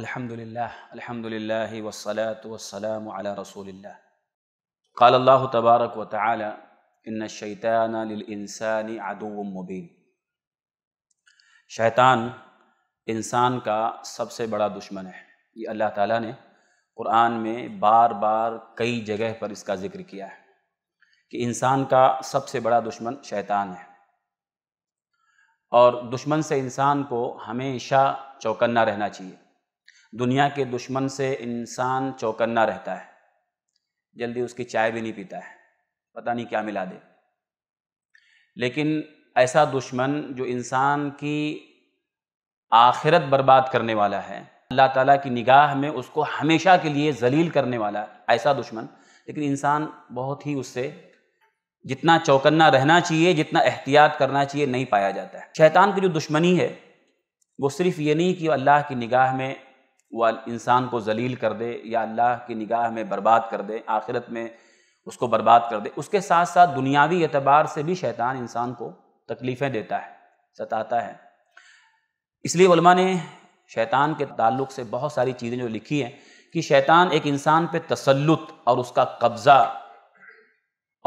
अल्हम्दुलिल्लाह अल्हम्दुलिल्लाह वस्सलात वस्सलाम अला रसूलिल्लाह قال الله تبارك وتعالى إن الشيطان للإنسان عدو مبين शैतान इंसान का सबसे बड़ा दुश्मन है ये अल्लाह ताला ने कुरान में बार बार कई जगह पर इसका जिक्र किया है कि इंसान का सबसे बड़ा दुश्मन शैतान है और दुश्मन से इंसान को हमेशा चौकन्ना रहना चाहिए दुनिया के दुश्मन से इंसान चौकन्ना रहता है जल्दी उसकी चाय भी नहीं पीता है पता नहीं क्या मिला दे लेकिन ऐसा दुश्मन जो इंसान की आखिरत बर्बाद करने वाला है अल्लाह ताला की निगाह में उसको हमेशा के लिए जलील करने वाला ऐसा दुश्मन लेकिन इंसान बहुत ही उससे जितना चौकन्ना रहना चाहिए जितना एहतियात करना चाहिए नहीं पाया जाता है शैतान की जो दुश्मनी है वो सिर्फ ये नहीं कि अल्लाह की निगाह में वह इंसान को जलील कर दे या अल्लाह की निगाह में बर्बाद कर दे आखिरत में उसको बर्बाद कर दे उसके साथ साथ दुनियावी एतबार से भी शैतान इंसान को तकलीफ़ें देता है सताता है इसलिए ने शैतान के ताल्लुक से बहुत सारी चीज़ें जो लिखी हैं कि शैतान एक इंसान पे तसल्लुत और उसका कब्ज़ा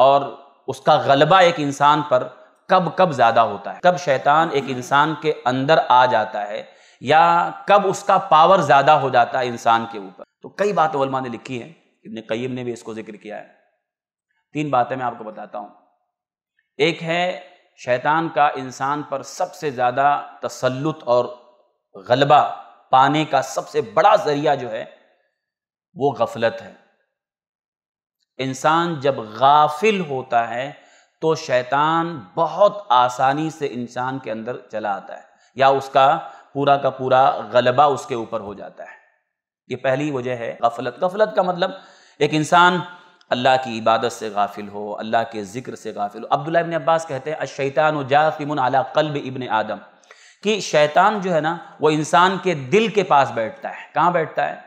और उसका गलबा एक इंसान पर कब कब ज़्यादा होता है कब शैतान एक इंसान के अंदर आ जाता है या कब उसका पावर ज़्यादा हो जाता है इंसान के ऊपर तो कई बात ने लिखी है इबन कईम ने भी इसको जिक्र किया है तीन बातें मैं आपको बताता हूं एक है शैतान का इंसान पर सबसे ज़्यादा तसलुत और गलबा पाने का सबसे बड़ा ज़रिया जो है वो गफलत है इंसान जब गाफिल होता है तो शैतान बहुत आसानी से इंसान के अंदर चला आता है या उसका पूरा का पूरा गलबा उसके ऊपर हो जाता है ये पहली वजह है गफलत गफलत का मतलब एक इंसान अल्लाह की इबादत से गाफिल हो अल्लाह के ज़िक्र से गाफिल हो अब्दुल्ला इबन अब्बास कहते हैं अशैतान जाफिम अला कल्ब इबन आदम कि शैतान जो है ना वो इंसान के दिल के पास बैठता है कहाँ बैठता है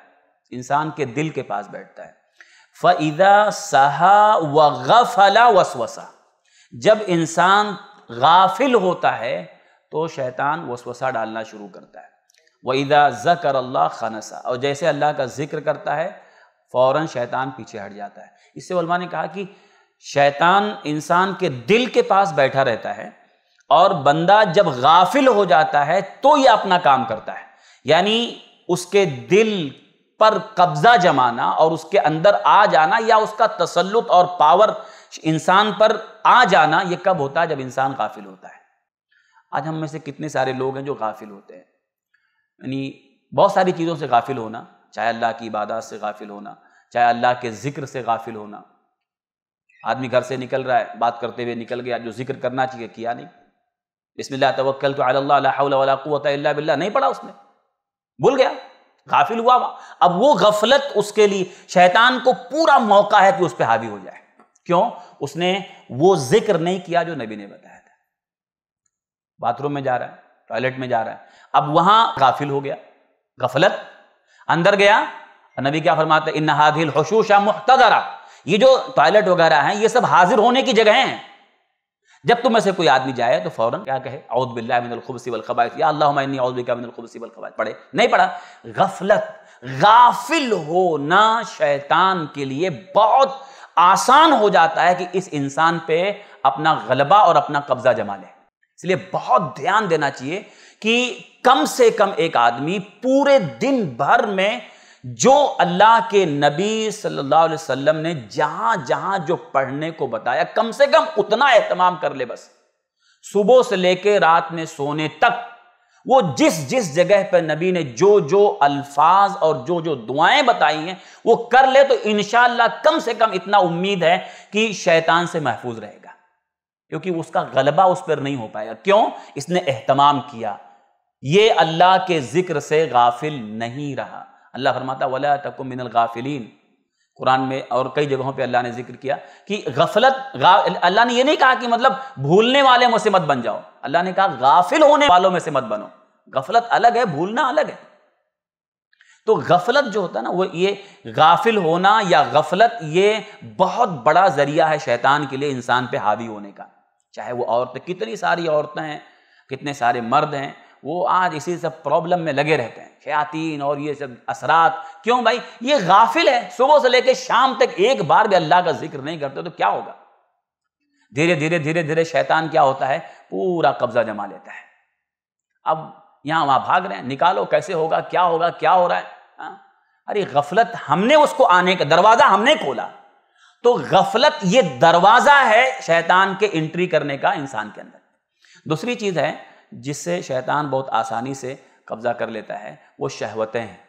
इंसान के दिल के पास बैठता है फ़ैदा सहा व गफला वसवसा जब इंसान गाफिल होता है तो शैतान वसवसा डालना शुरू करता है वईदा ज़कर अल्लाह खनसा और जैसे अल्लाह का जिक्र करता है फ़ौर शैतान पीछे हट जाता है इससे वलमा ने कहा कि शैतान इंसान के दिल के पास बैठा रहता है और बंदा जब गाफिल हो जाता है तो ये अपना काम करता है यानी उसके दिल पर कब्जा जमाना और उसके अंदर आ जाना या उसका तसलुत और पावर इंसान पर आ जाना ये कब होता है जब इंसान गाफिल होता है आज हम में से कितने सारे लोग हैं जो गाफिल होते हैं यानी बहुत सारी चीज़ों से गाफिल होना चाहे अल्लाह की इबादत से गाफिल होना चाहे अल्लाह के ज़िक्र से गाफिल होना आदमी घर से निकल रहा है बात करते हुए निकल गया जो जिक्र करना चाहिए किया नहीं बिस्मिल्लाह तवक्कल तो अल्लाह बिल्ला नहीं पढ़ा उसने भूल गया गाफिल हुआ अब वो गफलत उसके लिए शैतान को पूरा मौका है कि उस पर हावी हो जाए क्यों उसने वो जिक्र नहीं किया जो नबी ने बताया बाथरूम में जा रहा है टॉयलेट में जा रहा है अब वहां गाफिल हो गया गफलत अंदर गया नबी क्या फरमाते इन हादिल हशूशा मुख्तरा ये जो टॉयलेट वगैरह हैं ये सब हाजिर होने की जगह हैं जब तुम ऐसे कोई आदमी जाए तो फौरन क्या कहे औद बिल्लाबसी या पढ़े नहीं पढ़ा गफलत गाफिल होना शैतान के लिए बहुत आसान हो जाता है कि इस इंसान पे अपना गलबा और अपना कब्जा जमा ले इसलिए बहुत ध्यान देना चाहिए कि कम से कम एक आदमी पूरे दिन भर में जो अल्लाह के नबी सल्लल्लाहु अलैहि वसल्लम ने जहां जहां जो पढ़ने को बताया कम से कम उतना एहतमाम कर ले बस सुबह से लेकर रात में सोने तक वो जिस जिस जगह पर नबी ने जो जो अल्फाज और जो जो दुआएं बताई हैं वो कर ले तो इनशाला कम से कम इतना उम्मीद है कि शैतान से महफूज रहेगा क्योंकि उसका गलबा उस पर नहीं हो पाएगा क्यों इसने एहतमाम किया ये अल्लाह के जिक्र से गाफिल नहीं रहा अल्लाह फरमाता वला तक मिनल गाफिलीन कुरान में और कई जगहों पे अल्लाह ने जिक्र किया कि गफलत अल्लाह ने ये नहीं कहा कि मतलब भूलने वाले मुझसे मत बन जाओ अल्लाह ने कहा गाफिल होने वालों में से मत बनो गफलत अलग है भूलना अलग है तो गफलत जो होता है ना वो ये गाफिल होना या गफलत ये बहुत बड़ा जरिया है शैतान के लिए इंसान पे हावी होने का चाहे वो औरतें कितनी सारी औरतें हैं कितने सारे मर्द हैं वो आज इसी सब प्रॉब्लम में लगे रहते हैं ख्यातीन और ये सब असरात क्यों भाई ये गाफिल है सुबह से लेकर शाम तक एक बार भी अल्लाह का जिक्र नहीं करते तो क्या होगा धीरे धीरे धीरे धीरे शैतान क्या होता है पूरा कब्जा जमा लेता है अब यहाँ वहाँ भाग रहे हैं निकालो कैसे होगा क्या होगा क्या हो रहा है हा? अरे गफलत हमने उसको आने का दरवाज़ा हमने खोला तो गफलत ये दरवाजा है शैतान के एंट्री करने का इंसान के अंदर दूसरी चीज़ है जिससे शैतान बहुत आसानी से कब्जा कर लेता है वो शहवतें हैं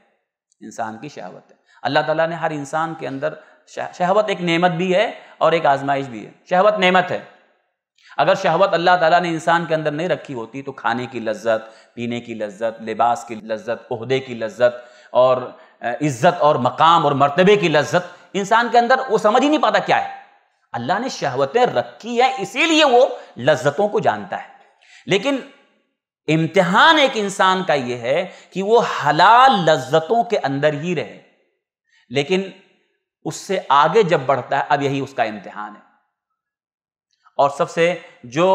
इंसान की शहवतें अल्लाह ताला ने हर इंसान के अंदर शहवत एक नेमत भी है और एक आजमाइश भी है शहवत नेमत है अगर शहवत अल्लाह ताला ने इंसान के अंदर नहीं रखी होती तो खाने की लज्जत पीने की लज्जत लिबास की लज्जत उहदे की लज्जत और इज्जत और मकाम और मर्तबे की लज्जत इंसान के अंदर वो समझ ही नहीं पाता क्या है अल्लाह ने शहवतें रखी है इसीलिए वो लज्जतों को जानता है लेकिन इम्तिहान एक इंसान का ये है कि वो हलाल लज्जतों के अंदर ही रहे लेकिन उससे आगे जब बढ़ता है अब यही उसका इम्तिहान है और सबसे जो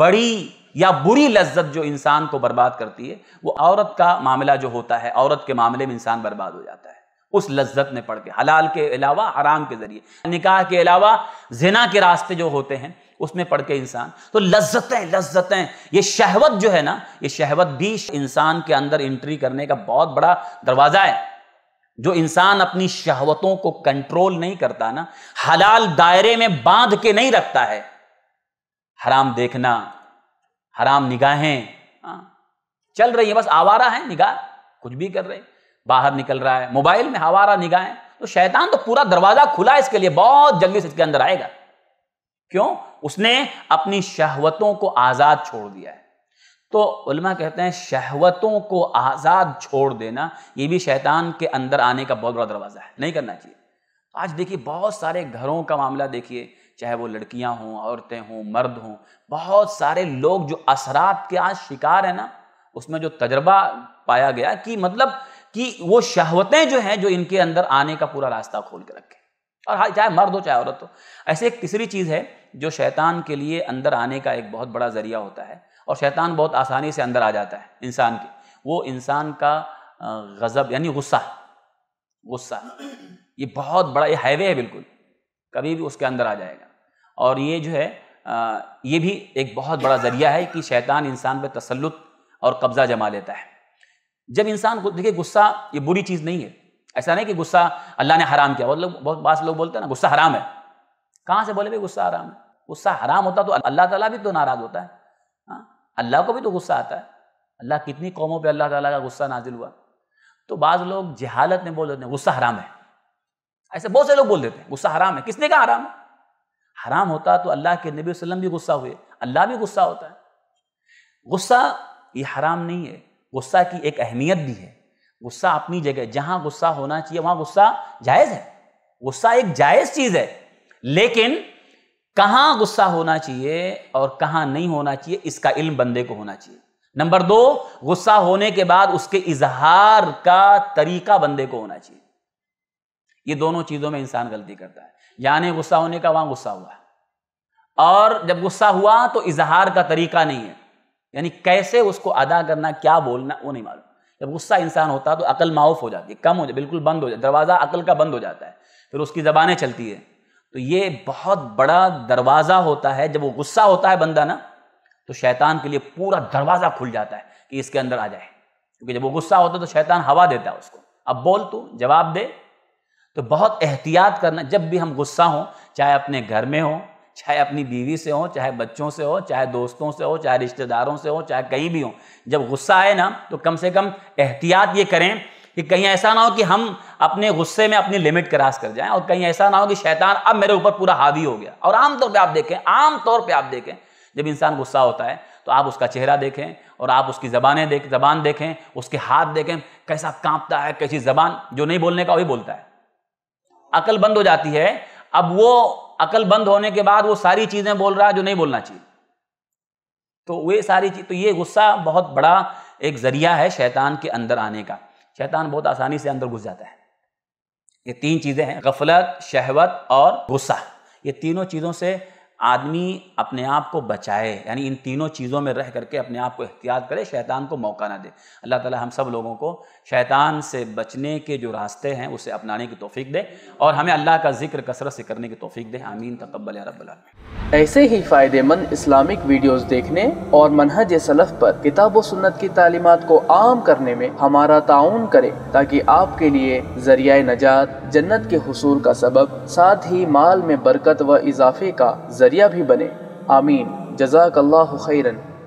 बड़ी या बुरी लज्जत जो इंसान को बर्बाद करती है वो औरत का मामला जो होता है औरत के मामले में इंसान बर्बाद हो जाता है उस लज्जत में पड़ के हलाल के अलावा हराम के जरिए निकाह के अलावा जिना के रास्ते जो होते हैं उसमें पढ़ के इंसान तो लज्जतें लज्जतें ये शहवत जो है ना ये शहवत भी इंसान के अंदर एंट्री करने का बहुत बड़ा दरवाज़ा है जो इंसान अपनी शहवतों को कंट्रोल नहीं करता ना हलाल दायरे में बांध के नहीं रखता है हराम देखना हराम निगाहें हाँ, चल रही है बस आवारा है निगाह कुछ भी कर रहे हैं बाहर निकल रहा है मोबाइल में हवारा निगाहें तो शैतान तो पूरा दरवाजा खुला है इसके लिए बहुत जल्दी से इसके अंदर आएगा क्यों उसने अपनी शहवतों को आज़ाद छोड़ दिया है तो उलमा कहते हैं शहवतों को आज़ाद छोड़ देना ये भी शैतान के अंदर आने का बहुत बड़ा दरवाज़ा है नहीं करना चाहिए आज देखिए बहुत सारे घरों का मामला देखिए चाहे वो लड़कियां हों औरतें हों मर्द हों बहुत सारे लोग जो असरात के आज शिकार है ना उसमें जो तजर्बा पाया गया कि मतलब कि वो शहवतें जो हैं जो इनके अंदर आने का पूरा रास्ता खोल के रखें और चाहे मर्द हो चाहे औरत हो ऐसे एक तीसरी चीज़ है जो शैतान के लिए अंदर आने का एक बहुत बड़ा ज़रिया होता है और शैतान बहुत आसानी से अंदर आ जाता है इंसान के वो इंसान का गज़ब यानी गुस्सा गुस्सा ये बहुत बड़ा ये हाईवे है बिल्कुल कभी भी उसके अंदर आ जाएगा और ये जो है ये भी एक बहुत बड़ा ज़रिया है कि शैतान इंसान पर तसलुत और कब्ज़ा जमा लेता है जब इंसान देखिए गुस्सा ये बुरी चीज़ नहीं है ऐसा नहीं कि गुस्सा अल्लाह ने हराम किया बहुत लोग बहुत बास लोग बोलते हैं ना गुस्सा हराम है कहाँ से बोले भाई गुस्सा हराम है गुस्सा हराम होता तो अल्लाह ताला भी तो नाराज़ होता है हाँ अल्लाह को भी तो गुस्सा आता है अल्लाह कितनी कौमों पर अल्लाह ताला का गुस्सा नाजिल हुआ तो बाज़ लोग जहालत में बोल देते हैं गुस्सा हराम है ऐसे बहुत से लोग बोल देते हैं गुस्सा हराम है किसने कहा हराम है हराम होता तो अल्लाह के नबी वसल्लम भी गुस्सा हुए अल्लाह भी गुस्सा होता है गुस्सा ये हराम नहीं है गुस्सा की एक अहमियत भी है गुस्सा अपनी जगह जहां गुस्सा होना चाहिए वहां गुस्सा जायज है गुस्सा एक जायज चीज है लेकिन कहां गुस्सा होना चाहिए और कहां नहीं होना चाहिए इसका इल्म बंदे को होना चाहिए नंबर दो गुस्सा होने के बाद उसके इजहार का तरीका बंदे को होना चाहिए ये दोनों चीजों में इंसान गलती करता है यानी गुस्सा होने का वहां गुस्सा हुआ और जब गुस्सा हुआ तो इजहार का तरीका नहीं है यानी कैसे उसको अदा करना क्या बोलना वो नहीं मालूम जब गुस्सा इंसान होता है तो अकल माउफ हो जाती है कम हो जाए बिल्कुल बंद हो जाए दरवाज़ा अकल का बंद हो जाता है फिर उसकी ज़बानें चलती है तो ये बहुत बड़ा दरवाज़ा होता है जब वो गुस्सा होता है बंदा ना तो शैतान के लिए पूरा दरवाज़ा खुल जाता है कि इसके अंदर आ जाए क्योंकि जब वो गुस्सा होता है तो शैतान हवा देता है उसको अब बोल तू जवाब दे तो बहुत एहतियात करना जब भी हम गुस्सा हों चाहे अपने घर में हों चाहे अपनी बीवी से हो चाहे बच्चों से हो चाहे दोस्तों से हो चाहे रिश्तेदारों से हो चाहे कहीं भी हो जब गुस्सा आए ना तो कम से कम एहतियात ये करें कि कहीं ऐसा ना हो कि हम अपने गुस्से में अपनी लिमिट क्रॉस कर जाएं और कहीं ऐसा ना हो कि शैतान अब मेरे ऊपर पूरा हावी हो गया और आमतौर पर आप देखें आमतौर पर आप देखें जब इंसान गुस्सा होता है तो आप उसका चेहरा देखें और आप उसकी ज़बानें देख जबान देखें उसके हाथ देखें कैसा कांपता है कैसी ज़बान जो नहीं बोलने का वही बोलता है अकल बंद हो जाती है अब वो अकल बंद होने के बाद वो सारी चीज़ें बोल रहा है जो नहीं बोलना चाहिए तो वे सारी चीज़ तो ये गुस्सा बहुत बड़ा एक ज़रिया है शैतान के अंदर आने का शैतान बहुत आसानी से अंदर घुस जाता है ये तीन चीज़ें हैं गफलत शहवत और गुस्सा ये तीनों चीज़ों से आदमी अपने आप को बचाए यानी इन तीनों चीज़ों में रह करके अपने आप को एहतियात करे शैतान को मौका ना दे अल्लाह ताला हम सब लोगों को शैतान से बचने के जो रास्ते हैं उसे अपनाने की तोफ़ी दे और हमें अल्लाह का जिक्र कसरत से करने की तोफ़ी दे आमीन तकबल रब ऐसे ही फ़ायदेमंद इस्लामिक वीडियोस देखने और मनहज सलफ़ पर किताब व सुन्नत की तालीमत को आम करने में हमारा ताउन करें ताकि आपके लिए जरिया नजात जन्नत के हसूल का सबब साथ ही माल में बरकत व इजाफे का जरिया भी बने आमीन जजाक खैरन